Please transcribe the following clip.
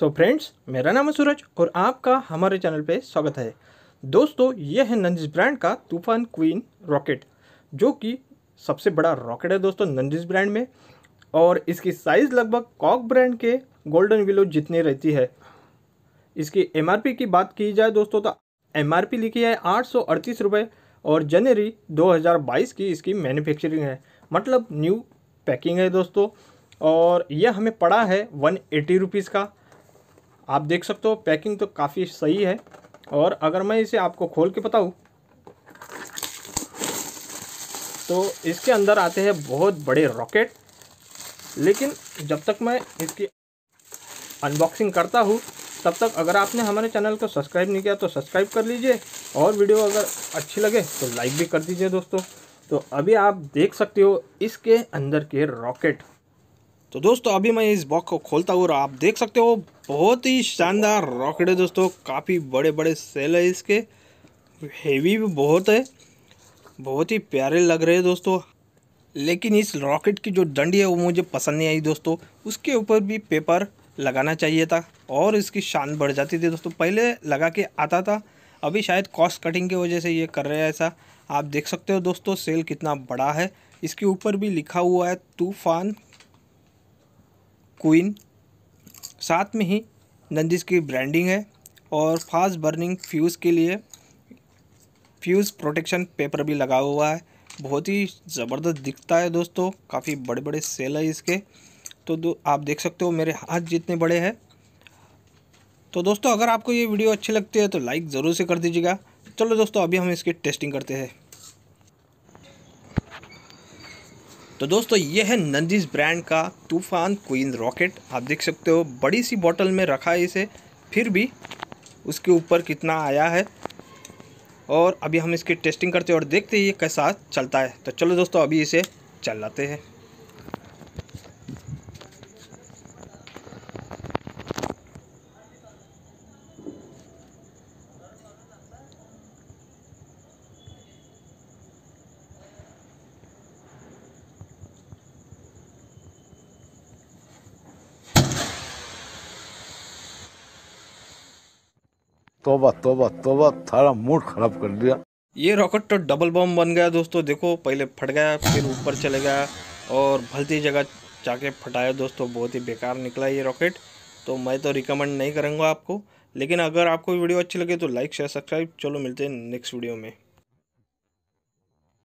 सो so friends मेरा नाम है सूरज और आपका हमारे चैनल पे स्वागत है दोस्तों यह है नंदिस ब्रांड का तूफान क्वीन रॉकेट जो कि सबसे बड़ा रॉकेट है दोस्तों नंदिस ब्रांड में और इसकी साइज़ लगभग कॉक ब्रांड के गोल्डन विलो जितनी रहती है इसकी एम की बात की जाए दोस्तों तो एम लिखी है आठ और जनवरी दो की इसकी मैन्युफैक्चरिंग है मतलब न्यू पैकिंग है दोस्तों और यह हमें पड़ा है वन एटी रुपीज़ का आप देख सकते हो पैकिंग तो काफ़ी सही है और अगर मैं इसे आपको खोल के बताऊँ तो इसके अंदर आते हैं बहुत बड़े रॉकेट लेकिन जब तक मैं इसकी अनबॉक्सिंग करता हूँ तब तक अगर आपने हमारे चैनल को सब्सक्राइब नहीं किया तो सब्सक्राइब कर लीजिए और वीडियो अगर अच्छी लगे तो लाइक भी कर दीजिए दोस्तों तो अभी आप देख सकते हो इसके अंदर के रॉकेट तो दोस्तों अभी मैं इस बॉक्स को खोलता हूँ और आप देख सकते हो बहुत ही शानदार रॉकेट है दोस्तों काफ़ी बड़े बड़े सेल है इसके हेवी भी बहुत है बहुत ही प्यारे लग रहे हैं दोस्तों लेकिन इस रॉकेट की जो डंडी है वो मुझे पसंद नहीं आई दोस्तों उसके ऊपर भी पेपर लगाना चाहिए था और इसकी शान बढ़ जाती थी दोस्तों पहले लगा के आता था अभी शायद कॉस्ट कटिंग की वजह से ये कर रहे हैं ऐसा आप देख सकते हो दोस्तों सेल कितना बड़ा है इसके ऊपर भी लिखा हुआ है तूफान क्वीन साथ में ही नंदिश की ब्रांडिंग है और फास्ट बर्निंग फ्यूज़ के लिए फ्यूज़ प्रोटेक्शन पेपर भी लगा हुआ है बहुत ही ज़बरदस्त दिखता है दोस्तों काफ़ी बड़े बड़े सेल है इसके तो दो आप देख सकते हो मेरे हाथ जितने बड़े हैं तो दोस्तों अगर आपको ये वीडियो अच्छी लगती है तो लाइक ज़रूर से कर दीजिएगा चलो दोस्तों अभी हम इसकी टेस्टिंग करते हैं तो दोस्तों ये है नंदीज ब्रांड का तूफ़ान क्वीन रॉकेट आप देख सकते हो बड़ी सी बॉटल में रखा है इसे फिर भी उसके ऊपर कितना आया है और अभी हम इसकी टेस्टिंग करते हैं और देखते हैं ये कैसा चलता है तो चलो दोस्तों अभी इसे चलाते हैं तोबा तोबा तोबा थारा मूड खराब कर दिया ये रॉकेट तो डबल बम बन गया दोस्तों देखो पहले फट गया फिर ऊपर चले गया और भलती जगह जाके फटाया दोस्तों बहुत ही बेकार निकला ये रॉकेट तो मैं तो रिकमेंड नहीं करूँगा आपको लेकिन अगर आपको वीडियो अच्छी लगे तो लाइक शेयर सब्सक्राइब चलो मिलते हैं नेक्स्ट वीडियो में